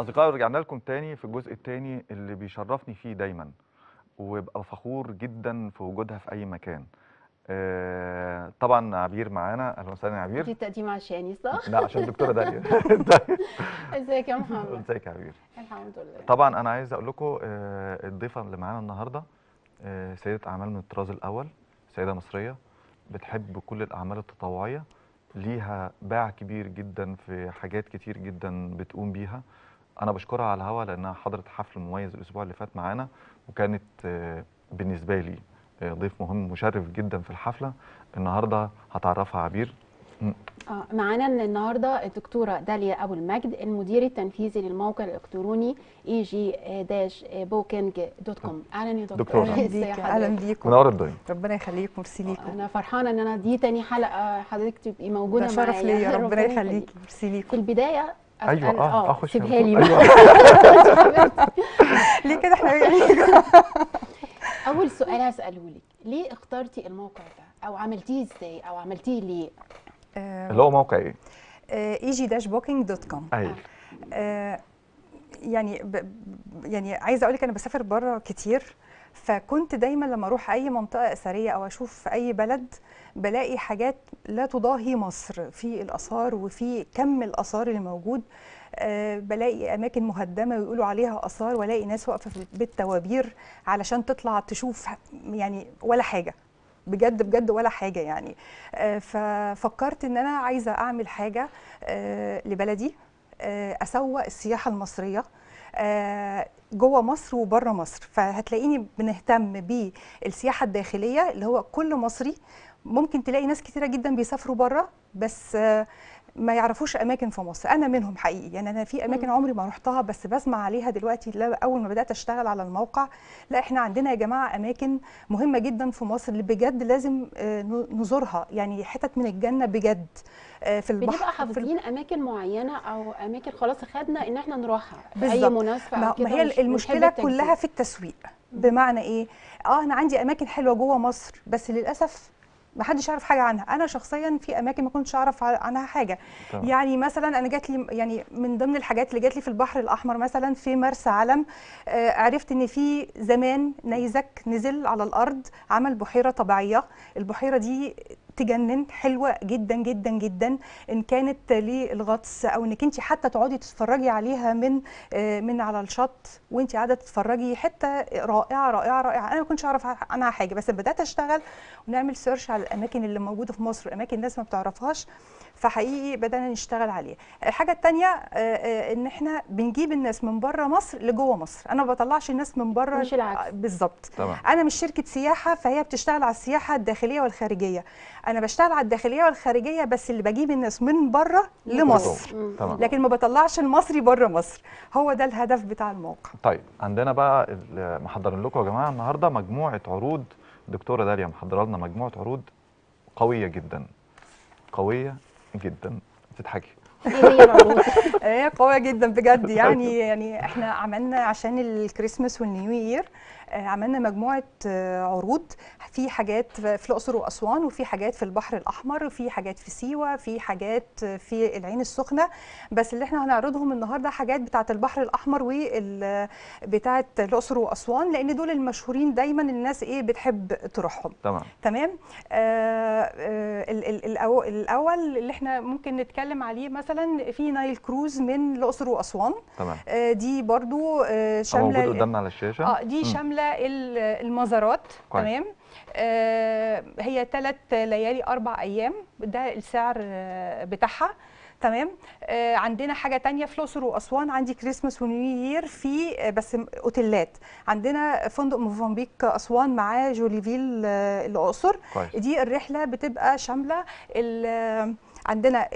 اصدقائي رجعنا لكم تاني في الجزء التاني اللي بيشرفني فيه دايما وببقى فخور جدا في وجودها في اي مكان آه طبعا عبير معانا اهلا وسهلا يا عبير دي تقديم عشاني صح؟ لا عشان الدكتوره داليا ازيك يا محمد ازيك يا عبير الحمد لله طبعا انا عايز اقول لكم آه الضيفه اللي معانا النهارده آه سيده اعمال من الطراز الاول سيده مصريه بتحب كل الاعمال التطوعيه ليها باع كبير جدا في حاجات كتير جدا بتقوم بيها انا بشكرها على الهوا لانها حضرت حفل مميز الاسبوع اللي فات معانا وكانت آه، بالنسبه لي آه، ضيف مهم مشرف جدا في الحفله النهارده هتعرفها عبير آه، معانا النهارده الدكتوره داليا ابو المجد المدير التنفيذي للموقع الالكتروني اي جي داش بوكينج دوت كوم اهلا يا دكتوره اهلا بيكم منور الدنيا ربنا يخليكم ميرسي ليكم انا فرحانه ان انا دي تاني حلقه حضرتك تبقي موجوده معايا ده شرف ليا ربنا يخليك ميرسي ليكم في البدايه ايوه اه, آه، اخش سيبها لي أيوة. ليه كده احنا يعني؟ اول سؤال هساله لك ليه اخترتي الموقع ده او عملتيه ازاي او عملتيه ليه آه، اللي هو موقع ايه اي جي داش بوكينج دوت كوم يعني ب... يعني عايزه اقول لك انا بسافر بره كتير فكنت دايما لما اروح اي منطقه اثريه او اشوف اي بلد بلاقي حاجات لا تضاهي مصر في الاثار وفي كم الاثار اللي موجود آه، بلاقي اماكن مهدمه ويقولوا عليها اثار والاقي ناس واقفه بالتوابير علشان تطلع تشوف يعني ولا حاجه بجد بجد ولا حاجه يعني آه، ففكرت ان انا عايزه اعمل حاجه آه، لبلدي اسوق السياحه المصريه آه، جوه مصر وبره مصر فهتلاقيني بنهتم بالسياحه الداخليه اللي هو كل مصري ممكن تلاقي ناس كتيره جدا بيسافروا بره بس آه، ما يعرفوش اماكن في مصر انا منهم حقيقي يعني انا في اماكن عمري ما رحتها بس بسمع عليها دلوقتي لا اول ما بدات اشتغل على الموقع لا احنا عندنا يا جماعه اماكن مهمه جدا في مصر اللي بجد لازم آه، نزورها يعني حتت من الجنه بجد آه، في البحر بنبقى حافظين اماكن معينه او اماكن خلاص خدنا ان احنا نروحها بالزبط. اي مناسبه ما هي المشكله كلها في التسويق بمعنى ايه اه انا عندي اماكن حلوه جوه مصر بس للاسف ما حدش يعرف حاجه عنها انا شخصيا في اماكن ما كنتش اعرف عنها حاجه طبعا. يعني مثلا انا جات لي يعني من ضمن الحاجات اللي جات لي في البحر الاحمر مثلا في مرسى علم آه عرفت ان في زمان نيزك نزل على الارض عمل بحيره طبيعيه البحيره دي تجنن حلوه جدا جدا جدا ان كانت للغطس او انك انت حتى تقعدي تتفرجي عليها من آه، من على الشط وانت قاعده تتفرجي حته رائعه رائعه رائعه انا ما كنتش اعرف عنها حاجه بس بدات اشتغل ونعمل سيرش على الاماكن اللي موجوده في مصر اماكن الناس ما بتعرفهاش فحقيقي بدانا نشتغل عليها الحاجه الثانيه آه، آه، ان احنا بنجيب الناس من بره مصر لجوه مصر انا ما بطلعش الناس من بره مش العكس بالظبط انا مش شركه سياحه فهي بتشتغل على السياحه الداخليه والخارجيه انا بشتغل على الداخليه والخارجيه بس اللي بجيب الناس من بره لمصر لكن ما بطلعش المصري بره مصر هو ده الهدف بتاع الموقع طيب عندنا بقى محضرين لكم يا جماعه النهارده مجموعه عروض دكتوره داليا محضره لنا مجموعه عروض قويه جدا قويه جدا تضحكي هي إيه، قويه جدا بجد يعني طيب. يعني احنا عملنا عشان الكريسماس والنيو يير آه، عملنا مجموعه آه، عروض في حاجات في الاقصر واسوان وفي حاجات في البحر الاحمر وفي حاجات في سيوه في حاجات آه، في العين السخنه بس اللي احنا هنعرضهم النهارده حاجات بتاعه البحر الاحمر وبتاعة الاقصر واسوان لان دول المشهورين دايما الناس ايه بتحب تروحهم تمام تمام آه الاول اللي احنا ممكن نتكلم عليه مثلا في نايل كروز من الاقصر واسوان تمام آه دي برضو آه شامله موجود قدامنا على الشاشه اه دي شامله قبل المزارات تمام آه هي ثلاث ليالي اربع ايام ده السعر آه، بتاعها تمام آه عندنا حاجه تانية في الاقصر واسوان عندي كريسماس ونيو يير في آه، بس اوتيلات عندنا فندق موفامبيك اسوان معاه جوليفيل آه، الاقصر دي الرحله بتبقى شامله عندنا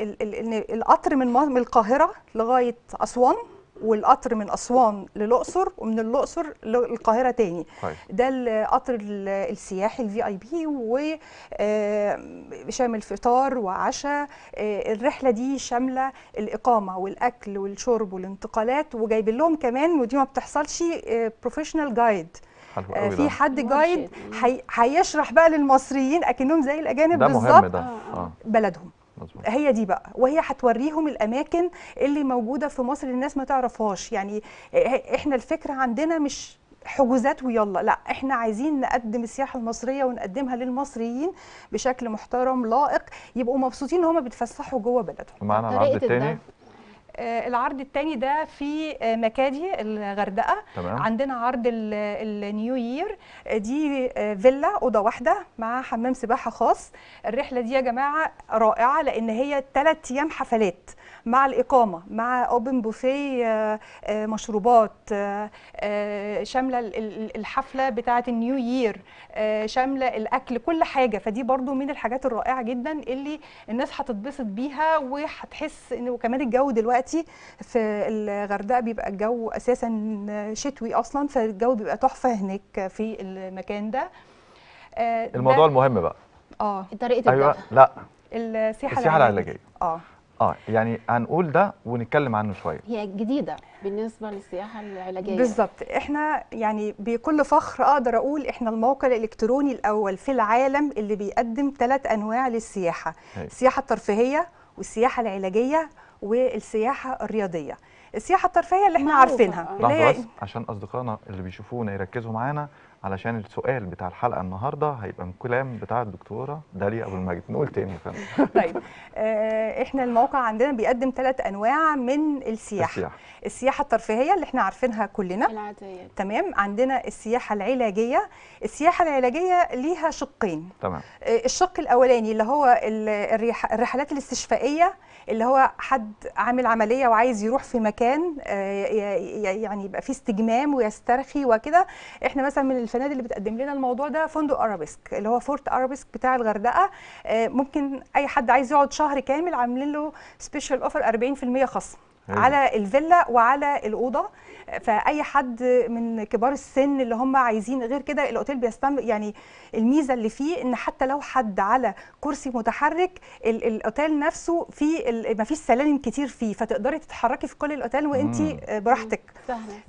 القطر من القاهره لغايه اسوان والقطر من اسوان للاقصر ومن الاقصر للقاهره تاني هاي. طيب. ده القطر السياحي الفي اي آه، بي وشامل فطار وعشاء آه، الرحله دي شامله الاقامه والاكل والشرب والانتقالات وجايبين لهم كمان ودي ما بتحصلش بروفيشنال آه، جايد في حد جايد هيشرح بقى للمصريين اكنهم زي الاجانب بالظبط بلدهم مزبوط. هي دي بقى وهي هتوريهم الاماكن اللي موجوده في مصر الناس ما تعرفهاش يعني احنا الفكره عندنا مش حجوزات ويلا لا احنا عايزين نقدم السياحه المصريه ونقدمها للمصريين بشكل محترم لائق يبقوا مبسوطين ان هم بيتفسحوا جوه بلدهم معانا العرض الثاني آه، العرض الثاني ده في آه، مكادي الغردقه طبعا. عندنا عرض النيو يير آه، دي فيلا اوضه واحده مع حمام سباحه خاص الرحله دي يا جماعه رائعه لان هي ثلاث ايام حفلات مع الاقامه مع اوبن بوفيه آه، مشروبات آه، آه، شامله الحفله بتاعه النيو يير شامله الاكل كل حاجه فدي برضو من الحاجات الرائعه جدا اللي الناس هتتبسط بيها وهتحس ان وكمان الجو دلوقتي في الغردقه بيبقى الجو اساسا شتوي اصلا فالجو بيبقى تحفه هناك في المكان ده الموضوع المهم بقى اه طريقه أيوة. لا السياحه العلاجيه اه اه يعني هنقول ده ونتكلم عنه شويه هي جديده بالنسبه للسياحه العلاجيه بالظبط احنا يعني بكل فخر اقدر اقول احنا الموقع الالكتروني الاول في العالم اللي بيقدم ثلاث انواع للسياحه هي. السياحه الترفيهيه والسياحه العلاجيه والسياحه الرياضيه السياحه الترفيهيه اللي احنا عارفينها لحظه بس عشان اصدقائنا اللي بيشوفونا يركزوا معانا علشان السؤال بتاع الحلقه النهارده هيبقى من كلام بتاع الدكتوره داليا ابو المجد نقول تاني يا فندم طيب آه احنا الموقع عندنا بيقدم ثلاث انواع من السياحه السياحه, السياحة الترفيهيه اللي احنا عارفينها كلنا العاديه تمام عندنا السياحه العلاجيه السياحه العلاجيه ليها شقين تمام آه الشق الاولاني اللي هو الرحلات الاستشفائيه اللي هو حد عامل عمليه وعايز يروح في مكان آه يعني يبقى فيه استجمام ويسترخي وكده احنا مثلا من الفنادق اللي بتقدم لنا الموضوع ده فندق ارابيسك اللي هو فورت ارابيسك بتاع الغردقه آه، ممكن اي حد عايز يقعد شهر كامل عاملين له سبيشال اوفر 40% خصم على الفيلا وعلى الاوضه فاي حد من كبار السن اللي هم عايزين غير كده الاوتيل بيستم يعني الميزه اللي فيه ان حتى لو حد على كرسي متحرك الاوتيل نفسه في ما فيش سلالم كتير فيه فتقدري تتحركي في كل الاوتيل وانت براحتك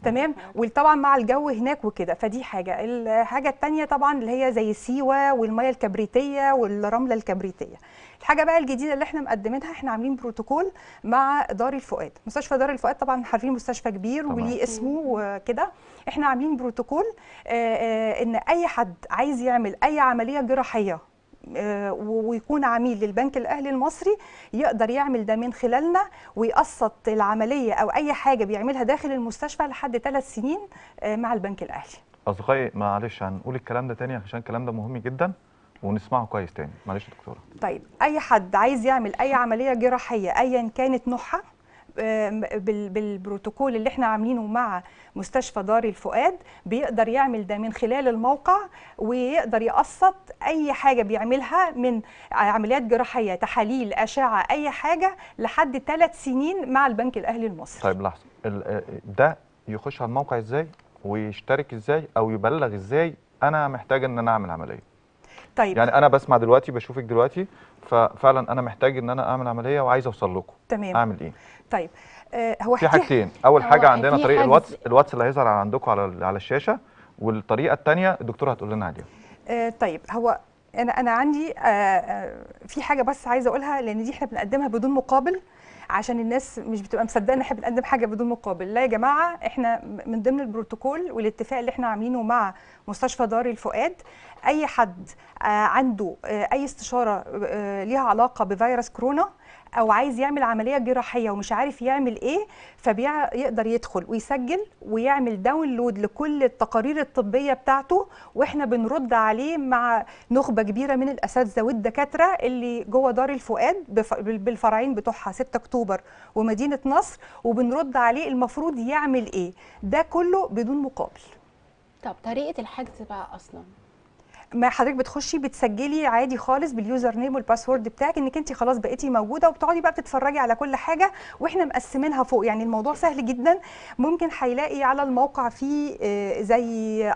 تمام وطبعا مع الجو هناك وكده فدي حاجه الحاجه الثانيه طبعا اللي هي زي سيوه والميه الكبريتيه والرمله الكبريتيه الحاجه بقى الجديده اللي احنا مقدمينها احنا عاملين بروتوكول مع دار الفؤاد مستشفى دار الفؤاد طبعا عارفين مستشفى كبير وليه اسمه وكده احنا عاملين بروتوكول آه، آه، ان اي حد عايز يعمل اي عمليه جراحيه آه، ويكون عميل للبنك الاهلي المصري يقدر يعمل ده من خلالنا ويقسط العمليه او اي حاجه بيعملها داخل المستشفى لحد ثلاث سنين مع البنك الاهلي اصدقائي معلش هنقول الكلام ده تاني عشان الكلام ده مهم جدا ونسمعه كويس تاني معلش يا دكتوره طيب اي حد عايز يعمل اي عمليه جراحيه ايا كانت نوعها بالبروتوكول اللي احنا عاملينه مع مستشفى دار الفؤاد بيقدر يعمل ده من خلال الموقع ويقدر يقسط اي حاجه بيعملها من عمليات جراحيه تحاليل اشعه اي حاجه لحد ثلاث سنين مع البنك الاهلي المصري طيب لحظه آه، ده يخش على الموقع ازاي ويشترك ازاي او يبلغ ازاي انا محتاج ان انا اعمل عمليه طيب يعني انا بسمع دلوقتي بشوفك دلوقتي ففعلا انا محتاج ان انا اعمل عمليه وعايز اوصل لكم تمام اعمل ايه طيب آه هو في حاجتين اول حاجه عندنا طريق الواتس الواتس اللي هيظهر عندكم على على الشاشه والطريقه الثانيه الدكتوره هتقول لنا عليها آه طيب هو انا انا عندي آه،, آه في حاجه بس عايزه اقولها لان دي احنا بنقدمها بدون مقابل عشان الناس مش بتبقى مصدقه ان احنا بنقدم حاجه بدون مقابل لا يا جماعه احنا من ضمن البروتوكول والاتفاق اللي احنا عاملينه مع مستشفى دار الفؤاد اي حد آه، عنده آه، اي استشاره آه، ليها علاقه بفيروس كورونا او عايز يعمل عمليه جراحيه ومش عارف يعمل ايه فبيقدر يدخل ويسجل ويعمل داونلود لكل التقارير الطبيه بتاعته واحنا بنرد عليه مع نخبه كبيره من الاساتذه والدكاتره اللي جوه دار الفؤاد بالفرعين بتوعها 6 اكتوبر ومدينه نصر وبنرد عليه المفروض يعمل ايه ده كله بدون مقابل طب طريقه الحجز بقى اصلا ما حضرتك بتخشي بتسجلي عادي خالص باليوزر نيم والباسورد بتاعك انك انت خلاص بقيتي موجوده وبتقعدي بقى بتتفرجي على كل حاجه واحنا مقسمينها فوق يعني الموضوع سهل جدا ممكن هيلاقي على الموقع فيه آه، زي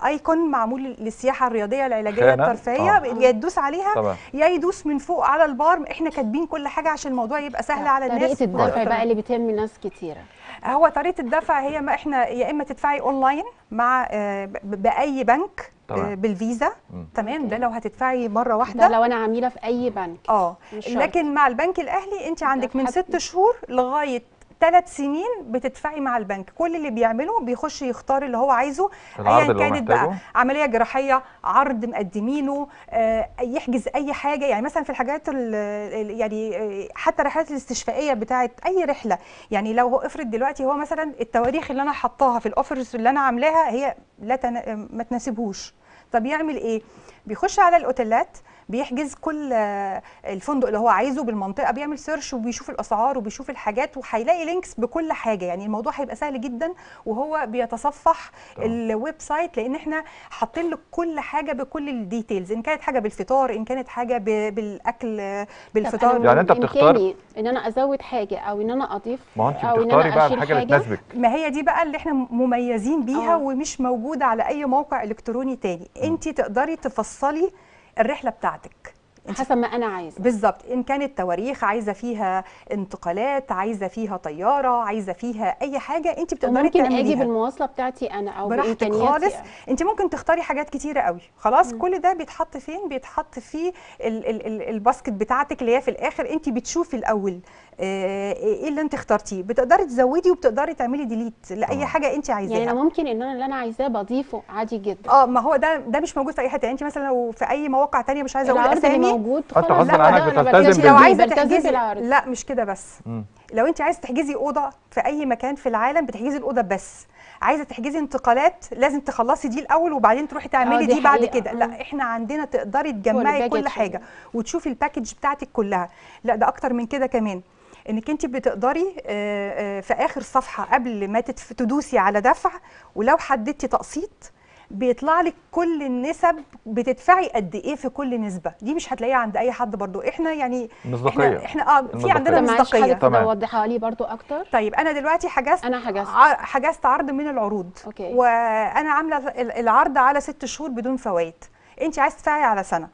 ايكون معمول للسياحه الرياضيه العلاجيه الترفيهيه آه. يا تدوس عليها يا يدوس من فوق على البار احنا كاتبين كل حاجه عشان الموضوع يبقى سهل على الناس طريقه الدفع بقى اللي بتهم ناس كتيره هو طريقه الدفع هي ما احنا يا اما تدفعي اونلاين مع آه، باي بنك طبعا. آه، بالفيزا مم. تمام ده لو هتدفعي مره واحده ده لو انا عميله في اي بنك اه لكن مع البنك الاهلي انت عندك من ست شهور لغايه ثلاث سنين بتدفعي مع البنك كل اللي بيعمله بيخش يختار اللي هو عايزه ايا كانت بقى عمليه جراحيه عرض مقدمينه آه يحجز اي حاجه يعني مثلا في الحاجات يعني آه، حتى الرحلات الاستشفائيه بتاعه اي رحله يعني لو هو افرض دلوقتي هو مثلا التواريخ اللي انا حطاها في الاوفرز اللي انا عاملاها هي لا تنا... ما تناسبهوش طب يعمل ايه بيخش على الاوتيلات بيحجز كل آه، الفندق اللي هو عايزه بالمنطقه بيعمل سيرش وبيشوف الاسعار وبيشوف الحاجات وهيلاقي لينكس بكل حاجه يعني الموضوع هيبقى سهل جدا وهو بيتصفح الويب سايت لان احنا حاطين له كل حاجه بكل الديتيلز ان كانت حاجه بالفطار ان كانت حاجه بالاكل بالفطار يعني انت بتختار ان انا ازود حاجه او ان انا اضيف ما انت بتختاري إن بقى الحاجه اللي تناسبك ما هي دي بقى اللي احنا مميزين بيها أوه. ومش موجوده على اي موقع الكتروني تاني انت تقدري تفصلي الرحله بتاعتك حسب ما انا عايزه بالظبط ان كانت تواريخ عايزه فيها انتقالات عايزه فيها طياره عايزه فيها اي حاجه انت بتقدري ممكن اجي بالمواصله بتاعتي انا او براحتك خالص يعني. انت ممكن تختاري حاجات كتيره قوي خلاص مم. كل ده بيتحط فين بيتحط في ال ال ال الباسكت بتاعتك اللي هي في الاخر انت بتشوفي الاول آه، ايه اللي انت اخترتيه بتقدري تزودي وبتقدري تعملي ديليت لاي أوه. حاجه انت عايزاها يعني انا ممكن ان انا اللي انا عايزاه بضيفه عادي جدا اه ما هو ده ده مش موجود في اي حته يعني انت مثلا لو في اي مواقع ثانيه مش عايزه اقول اسامي موجود حتى غصب عنك بتلتزم لو عايزه تحجزي لا مش كده بس مم. لو انت عايزه تحجزي اوضه في اي مكان في العالم بتحجزي الاوضه بس عايزه تحجزي انتقالات لازم تخلصي دي الاول وبعدين تروحي تعملي آه، دي, دي بعد كده لا احنا عندنا تقدري تجمعي كل حاجه وتشوفي الباكج بتاعتك كلها لا ده اكتر من كده كمان انك انت بتقدري آه، آه، في اخر صفحه قبل ما تدوسي على دفع ولو حددتي تقسيط بيطلع لك كل النسب بتدفعي قد ايه في كل نسبه دي مش هتلاقيها عند اي حد برضو احنا يعني مصداقيه احنا, احنا اه في عندنا مصداقيه تمام اوضحها لي برضو اكتر طيب انا دلوقتي حجزت انا حجزت حجزت عرض من العروض أوكي. وانا عامله العرض على ست شهور بدون فوائد انت عايز تدفعي على سنه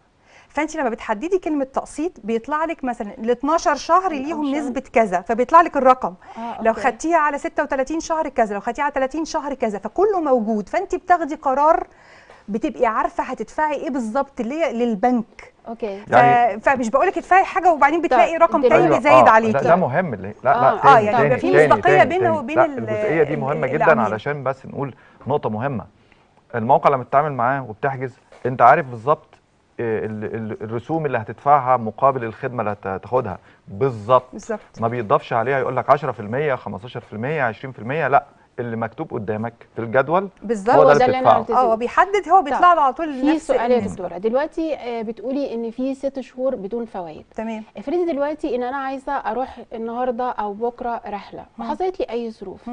فانت لما بتحددي كلمه تقسيط بيطلع لك مثلا ال 12 شهر ليهم نسبه كذا فبيطلع لك الرقم آه، لو خدتيها على 36 شهر كذا لو خدتيها على 30 شهر كذا فكله موجود فانت بتاخدي قرار بتبقي عارفه هتدفعي ايه بالظبط للبنك اوكي ف... يعني فمش بقول لك ادفعي حاجه وبعدين طيب، بتلاقي رقم تاني أيوة زايد آه عليكي لا ده مهم لا لا آه, آه، يعني لا اه تاني يعني في مصداقيه بينه وبين الجزئيه دي مهمه جدا العملية. علشان بس نقول نقطه مهمه الموقع لما بتتعامل معاه وبتحجز انت عارف بالظبط الرسوم اللي هتدفعها مقابل الخدمه اللي هتاخدها بالظبط ما بيضافش عليها يقول لك 10% 15% 20% لا اللي مكتوب قدامك في الجدول بالظبط هو ده اللي انا اه بيحدد هو بيطلع له على طول نفس سؤال يا دكتوره دلوقتي آه، بتقولي ان في ست شهور بدون فوائد تمام افرضي دلوقتي ان انا عايزه اروح النهارده او بكره رحله حصلت لي اي ظروف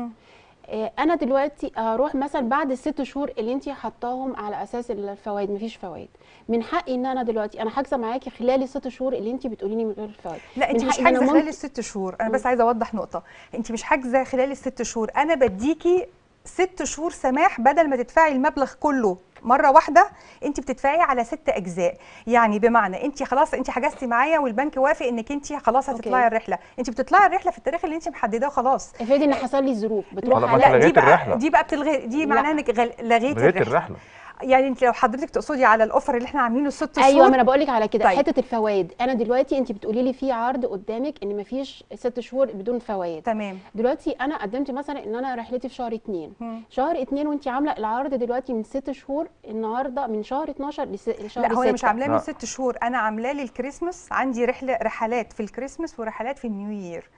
آه، انا دلوقتي هروح مثلا بعد الست شهور اللي انت حطاهم على اساس الفوائد مفيش فوائد من حقي ان انا دلوقتي انا حاجزه معاكي خلال الست شهور اللي انت بتقوليني من غير الفوائد لا انت مش حاجزه خلال ممكن... الست شهور انا بس عايزه اوضح نقطه انت مش حاجزه خلال الست شهور انا بديكي ست شهور سماح بدل ما تدفعي المبلغ كله مره واحده انت بتدفعي على ست اجزاء يعني بمعنى انت خلاص انت حجزتي معايا والبنك وافق انك انت خلاص هتطلعي الرحله انت بتطلعي الرحله في التاريخ اللي انت محدده وخلاص افرضي ان حصل لي ظروف بتروح على دي بقى دي بقى بتلغي دي معناها انك غل... لغيتي الرحله, الرحلة. يعني انت لو حضرتك تقصدي على الاوفر اللي احنا عاملينه الست أيوة، شهور ايوه ما انا بقول لك على كده طيب. حته الفوائد انا دلوقتي انت بتقولي لي في عرض قدامك ان ما فيش ست شهور بدون فوائد تمام دلوقتي انا قدمت مثلا ان انا رحلتي في شهر اثنين شهر اثنين وانت عامله العرض دلوقتي من ست شهور النهارده من شهر 12 لشهر 6 لا هو مش عاملاه من ست شهور انا عاملاه للكريسماس عندي رحله رحلات في الكريسماس ورحلات في النيو يير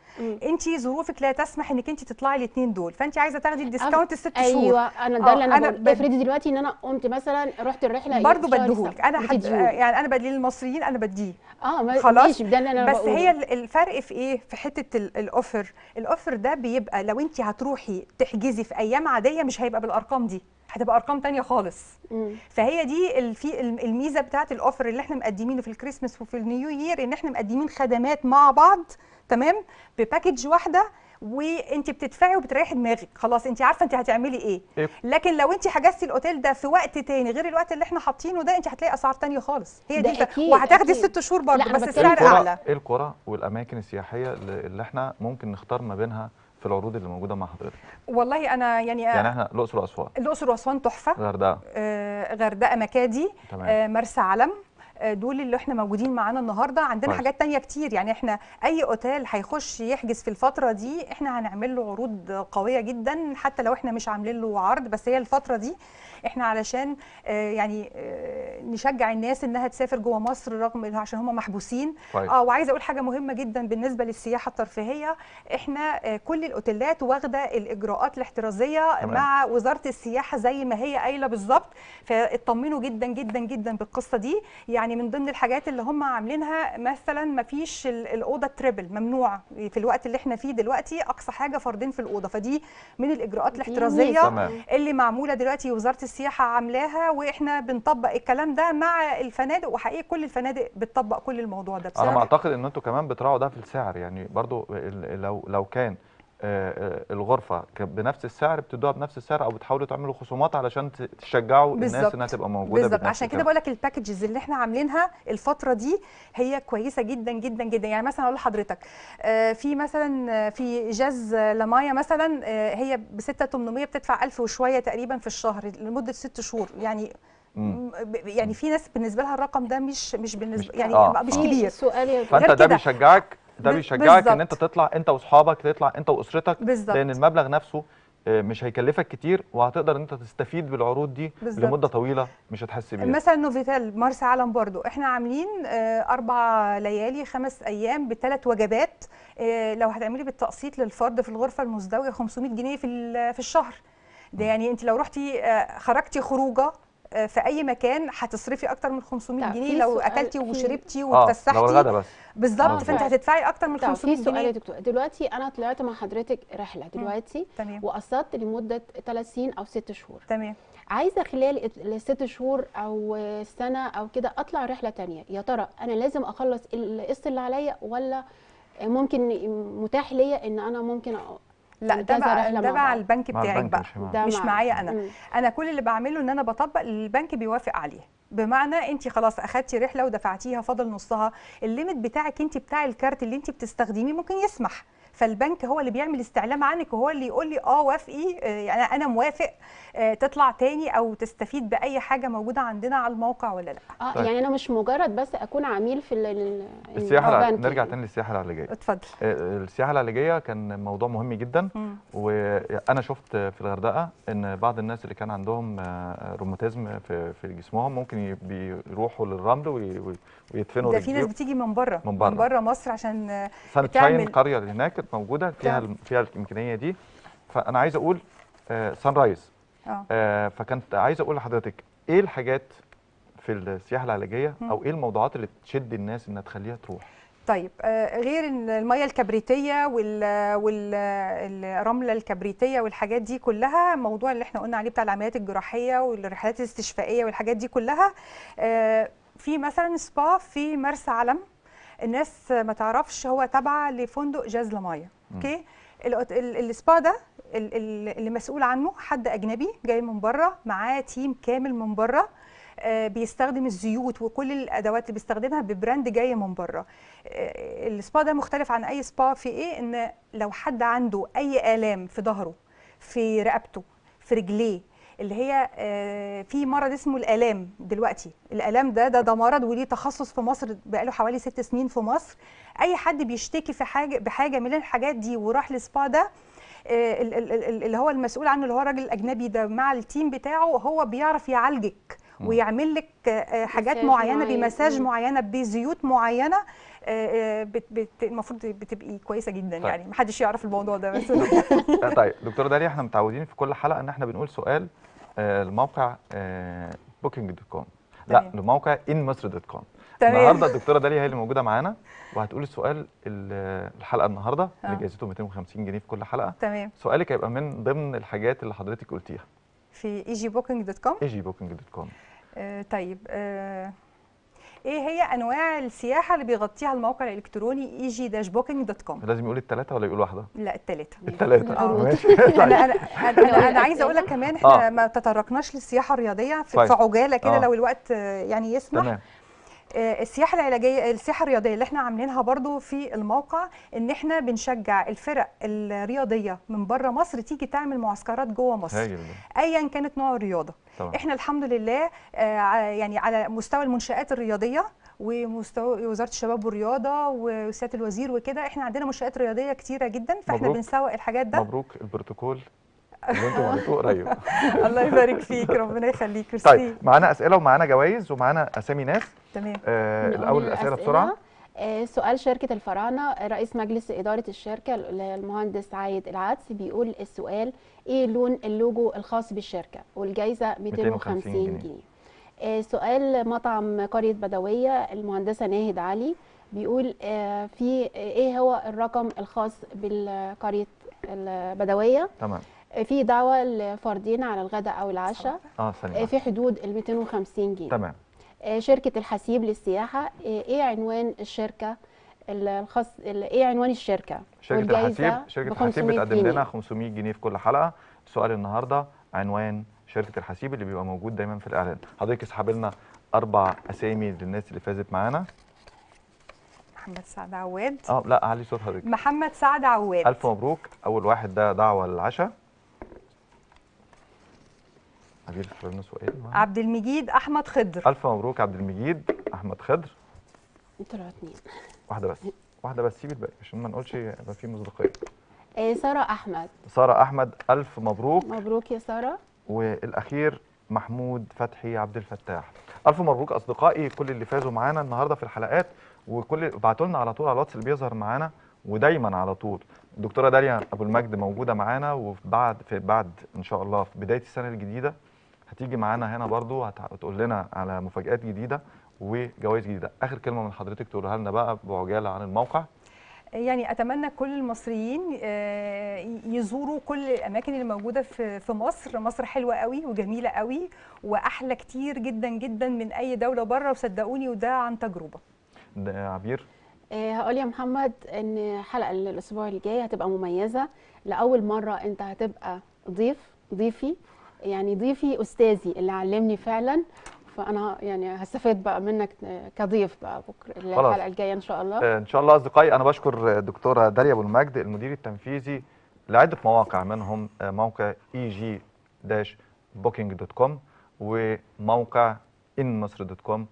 انت ظروفك لا تسمح انك انت تطلعي الاثنين دول فانت عايزه تاخدي الديسكاونت الست أيوة شهور ايوه انا ده اللي آه، انا, أنا افرضي دلوقتي ان انا قمت مثلا رحت الرحله برضه بديهولك انا حد يعني انا بديه للمصريين انا بديه اه خلاص ده انا بس هي الفرق في ايه في حته الاوفر الاوفر ده بيبقى لو انت هتروحي تحجزي في ايام عاديه مش هيبقى بالارقام دي هتبقى ارقام تانية خالص مم. فهي دي الفي الميزه بتاعت الاوفر اللي احنا مقدمينه في الكريسماس وفي النيو يير ان احنا مقدمين خدمات مع بعض تمام بباكج واحده وانت بتدفعي وبتريحي دماغك خلاص انت عارفه انت هتعملي ايه. ايه لكن لو انت حجزتي الاوتيل ده في وقت تاني غير الوقت اللي احنا حاطينه ده انت هتلاقي اسعار تانية خالص هي دي وهتاخدي ست شهور برضه بس السعر اعلى ايه القرى والاماكن السياحيه اللي احنا ممكن نختار ما بينها في العروض اللي موجوده مع حضرتك والله انا يعني آه، يعني احنا الاقصر واسوان الاقصر واسوان تحفه غردقه آه غردقه مكادي تمام. آه مرسى علم دول اللي احنا موجودين معانا النهارده عندنا حاجات تانية كتير يعني احنا اي اوتيل هيخش يحجز في الفتره دي احنا هنعمل له عروض قويه جدا حتى لو احنا مش عاملين له عرض بس هي الفتره دي احنا علشان آه، يعني آه، نشجع الناس انها تسافر جوه مصر رغم عشان هم محبوسين طيب. اه وعايزه اقول حاجه مهمه جدا بالنسبه للسياحه الترفيهيه احنا آه، كل الاوتيلات واخده الاجراءات الاحترازيه مع وزاره السياحه زي ما هي قايله بالظبط فاطمنوا جدا جدا جدا بالقصه دي يعني يعني من ضمن الحاجات اللي هم عاملينها مثلا ما فيش الاوضه التريبل ممنوعه في الوقت اللي احنا فيه دلوقتي اقصى حاجه فردين في الاوضه فدي من الاجراءات الاحترازيه اللي معموله دلوقتي وزاره السياحه عاملاها واحنا بنطبق الكلام ده مع الفنادق وحقيقي كل الفنادق بتطبق كل الموضوع ده بسعر. انا اعتقد ان انتوا كمان بتراعوا ده في السعر يعني برضو لو لو كان آه، آه، الغرفه بنفس السعر بتدوها بنفس السعر او بتحاولوا تعملوا خصومات علشان تشجعوا بالزبط. الناس انها تبقى موجوده بالظبط عشان كده بقول لك الباكجز اللي احنا عاملينها الفتره دي هي كويسه جدا جدا جدا يعني مثلا اقول لحضرتك آه، في مثلا في جاز لمايا مثلا هي ب 6800 بتدفع 1000 وشويه تقريبا في الشهر لمده ست شهور يعني مم. يعني في ناس بالنسبه لها الرقم ده مش مش بالنسبه مش يعني آه. مش كبير سؤالي فانت ده بيشجعك ده بيشجعك ان انت تطلع انت واصحابك تطلع انت واسرتك بالزبط. لان المبلغ نفسه آه، مش هيكلفك كتير وهتقدر ان انت تستفيد بالعروض دي بالزبط. لمده طويله مش هتحس بيها مثلا نوفيتال مرسى علم برضو احنا عاملين آه، اربع ليالي خمس ايام بثلاث وجبات آه، لو هتعملي بالتقسيط للفرد في الغرفه المزدوجه 500 جنيه في في الشهر ده يعني انت لو رحتي خرجتي خروجه آه، في اي مكان هتصرفي اكتر من 500 جنيه لو اكلتي وشربتي آه، واتفسحتي آه بالظبط فانت هتدفعي اكتر من 500 جنيه في سؤال يا دكتور دلوقتي انا طلعت مع حضرتك رحله دلوقتي تمام وقسطت لمده 30 سنين او 6 شهور تمام عايزه خلال الست شهور او سنه او كده اطلع رحله ثانيه يا ترى انا لازم اخلص القسط اللي عليا ولا ممكن متاح ليا ان انا ممكن لا ده بقى ده بقى البنك بتاعك بقى مش معايا انا مم. انا كل اللي بعمله ان انا بطبق اللي البنك بيوافق عليه بمعنى انت خلاص اخدتي رحله ودفعتيها فاضل نصها الليمت بتاعك انت بتاع الكارت اللي انت بتستخدميه ممكن يسمح فالبنك هو اللي بيعمل استعلام عنك وهو اللي يقول لي اه وافقي آه، يعني انا موافق آه، تطلع تاني او تستفيد باي حاجه موجوده عندنا على الموقع ولا لا اه طيب. يعني انا مش مجرد بس اكون عميل في السياحه آه، نرجع تاني للسياحه العلاجيه اتفضل السياحه العلاجيه كان موضوع مهم جدا م. وانا شفت في الغردقه ان بعض الناس اللي كان عندهم روماتيزم في في جسمهم ممكن بيروحوا للرمل ويدفنوا ده في ناس بتيجي من بره من بره مصر عشان سانت تعمل قريه هناك موجوده فيها طيب. فيها الامكانيه دي فانا عايز اقول سان آه، رايز آه. آه فكنت عايز اقول لحضرتك ايه الحاجات في السياحه العلاجيه او ايه الموضوعات اللي تشد الناس انها تخليها تروح طيب آه، غير الميه الكبريتيه والرمله الكبريتيه والحاجات دي كلها موضوع اللي احنا قلنا عليه بتاع العمليات الجراحيه والرحلات الاستشفائيه والحاجات دي كلها في مثلا سبا في مرسى علم الناس ما تعرفش هو تابعه لفندق جاز لمايه اوكي السبا ده اللي مسؤول عنه حد اجنبي جاي من بره معاه تيم كامل من بره آه، بيستخدم الزيوت وكل الادوات اللي بيستخدمها ببراند جايه من بره آه، السبا ده مختلف عن اي سبا في ايه ان لو حد عنده اي الام في ظهره في رقبته في رجليه اللي هي آه، في مرض اسمه الالام دلوقتي الالام ده ده ده مرض وليه تخصص في مصر بقاله حوالي ست سنين في مصر اي حد بيشتكي في حاجه بحاجه من الحاجات دي وراح لسبا ده آه، اللي هو المسؤول عنه اللي هو الراجل الاجنبي ده مع التيم بتاعه هو بيعرف يعالجك ويعمل لك آه، حاجات معينه بمساج معينه بزيوت معينه المفروض بتبقي كويسه جدا طيب. يعني حدش يعرف الموضوع ده بس طيب دكتور داليا احنا متعودين في كل حلقه ان احنا بنقول سؤال آه، الموقع بوكينج دوت كوم لا الموقع ان مصر دوت كوم تمام النهارده الدكتوره داليا هي اللي موجوده معانا وهتقول السؤال الحلقه النهارده اه. اللي جايزته 250 جنيه في كل حلقه تمام سؤالك هيبقى من ضمن الحاجات اللي حضرتك قلتيها في ايجي بوكينج دوت كوم ايجي بوكينج دوت كوم طيب آه ايه هي انواع السياحه اللي بيغطيها الموقع الالكتروني اي جي داش بوكينج دوت كوم لازم يقول الثلاثه ولا يقول واحده لا الثلاثه الثلاثه آه، ماشي انا انا طيب. انا, أنا عايزه اقول لك كمان احنا آه. ما تطرقناش للسياحه الرياضيه في, طيب. في عجاله كده آه. لو الوقت آه، يعني يسمح تمام. آه، السياحه العلاجيه السياحه الرياضيه اللي احنا عاملينها برضو في الموقع ان احنا بنشجع الفرق الرياضيه من بره مصر تيجي تعمل معسكرات جوه مصر ايا كانت نوع الرياضه طبعا. احنا الحمد لله آه، يعني على مستوى المنشات الرياضيه ومستوى وزاره الشباب والرياضه وسياده الوزير وكده احنا عندنا منشات رياضيه كتيره جدا فاحنا بنسوق الحاجات ده مبروك البروتوكول قريب الله يبارك فيك ربنا يخليك طيب معانا اسئله ومعانا جوائز ومعانا اسامي ناس تمام آه الاول الاسئله بسرعه آه، سؤال شركة الفراعنة رئيس مجلس إدارة الشركة المهندس عايد العدس بيقول السؤال إيه لون اللوجو الخاص بالشركة والجايزة 250 جنيه, جنيه. آه، سؤال مطعم قرية بدوية المهندسة ناهد علي بيقول آه، في إيه هو الرقم الخاص بالقرية البدوية تمام في دعوة لفردين على الغداء أو العشاء آه في حدود ال 250 جنيه تمام آه، شركه الحسيب للسياحه آه، ايه عنوان الشركه الخاص ايه عنوان الشركه شركه الحسيب شركه الحسيب بتقدم لنا 500 جنيه في كل حلقه سؤال النهارده عنوان شركه الحسيب اللي بيبقى موجود دايما في الاعلان حضرتك اسحب لنا اربع اسامي للناس اللي فازت معانا محمد سعد عواد اه لا علي صوت حضرتك محمد سعد عواد الف مبروك اول واحد ده دعوه للعشاء هجيب لنا سؤال عبد المجيد احمد خضر الف مبروك عبد المجيد احمد خضر طلعوا اتنين واحده بس واحده بس سيب الباقي عشان ما نقولش يبقى في مصداقيه إيه ساره احمد ساره احمد الف مبروك مبروك يا ساره والاخير محمود فتحي عبد الفتاح الف مبروك اصدقائي كل اللي فازوا معانا النهارده في الحلقات وكل ابعتوا لنا على طول على الواتس اللي بيظهر معانا ودايما على طول الدكتوره داليا ابو المجد موجوده معانا وبعد في بعد ان شاء الله في بدايه السنه الجديده هتيجي معانا هنا برضو هتقول لنا على مفاجآت جديدة وجوائز جديدة آخر كلمة من حضرتك تقولها لنا بقى بعجالة عن الموقع يعني اتمنى كل المصريين آه، يزوروا كل الاماكن اللي موجوده في مصر مصر حلوه قوي وجميله قوي واحلى كتير جدا جدا من اي دوله بره وصدقوني وده عن تجربه ده عبير آه، هقول يا محمد ان حلقه الاسبوع الجاي هتبقى مميزه لاول مره انت هتبقى ضيف ضيفي يعني ضيفي استاذي اللي علمني فعلا فانا يعني هستفيد بقى منك كضيف بقى بكره الحلقه الجايه ان شاء الله آه، ان شاء الله اصدقائي انا بشكر الدكتوره داليا ابو المجد المدير التنفيذي لعده مواقع منهم آه، موقع اي جي داش بوكينج دوت كوم وموقع ان مصر دوت كوم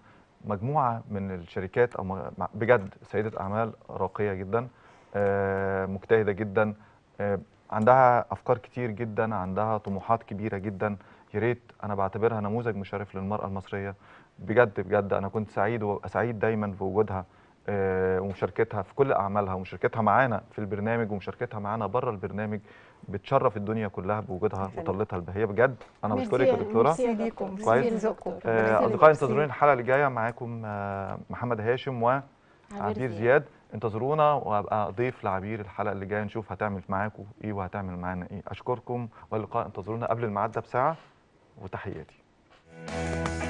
مجموعه من الشركات او بجد سيده اعمال راقيه جدا آه، مجتهده جدا عندها افكار كتير جدا عندها طموحات كبيره جدا يا ريت انا بعتبرها نموذج مشرف للمراه المصريه بجد بجد انا كنت سعيد وابقى سعيد دايما بوجودها آه، ومشاركتها في كل اعمالها ومشاركتها معانا في البرنامج ومشاركتها معانا بره البرنامج بتشرف الدنيا كلها بوجودها وطلتها البهيه بجد انا بشكرك يا دكتوره كويس آه، اصدقائي انتظروني الحلقه اللي جايه معاكم آه، محمد هاشم وعبير زياد انتظرونا وهبقى ضيف لعبير الحلقه اللي جايه نشوف هتعمل معاكم ايه وهتعمل معانا ايه اشكركم واللقاء انتظرونا قبل الميعاد ده بساعه وتحياتي